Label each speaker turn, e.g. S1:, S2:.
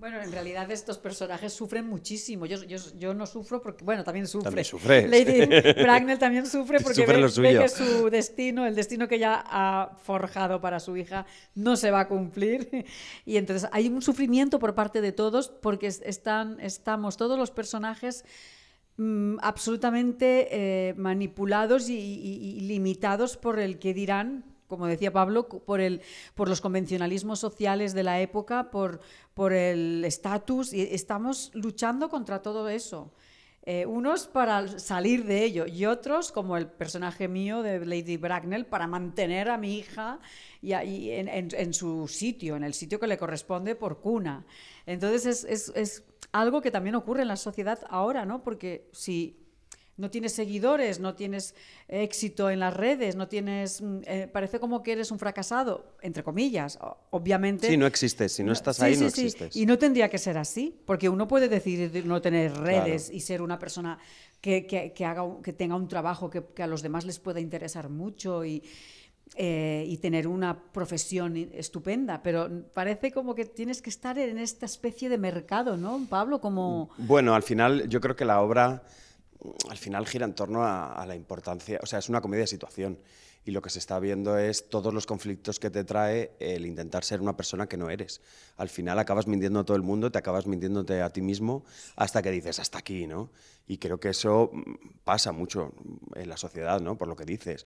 S1: Bueno, en realidad estos personajes sufren muchísimo. Yo, no sufro porque, bueno, también sufre. También sufre. Lady Bracknell también sufre porque ve, que su destino, el destino que ella ha forjado para su hija, no se va a cumplir. Y entonces hay un sufrimiento por parte de todos porque están, estamos todos los personajes mm, absolutamente eh, manipulados y limitados por el que dirán como decía Pablo, por, el, por los convencionalismos sociales de la época, por, por el estatus, y estamos luchando contra todo eso. Eh, unos para salir de ello y otros, como el personaje mío de Lady Bracknell, para mantener a mi hija y, en, su sitio, en el sitio que le corresponde por cuna. Entonces es, algo que también ocurre en la sociedad ahora, ¿no? Porque si no tienes seguidores, no tienes éxito en las redes, no tienes... Mm, eh, parece como que eres un fracasado, entre comillas, obviamente. Sí, no
S2: existes, si no estás ahí no existes. Y
S1: no tendría que ser así, porque uno puede decidir no tener redes y ser una persona que, haga, que tenga un trabajo que, a los demás les pueda interesar mucho y... Eh, y tener una profesión estupenda, pero parece como que tienes que estar en esta especie de mercado, ¿no, Pablo? Como...
S2: Bueno, al final yo creo que la obra al final gira en torno a, la importancia, o sea, es una comedia de situación y lo que se está viendo es todos los conflictos que te trae el intentar ser una persona que no eres. Al final acabas mintiendo a todo el mundo, te acabas mintiéndote a ti mismo hasta que dices hasta aquí, ¿no? Y creo que eso mm, pasa mucho en la sociedad, ¿no? Por lo que dices,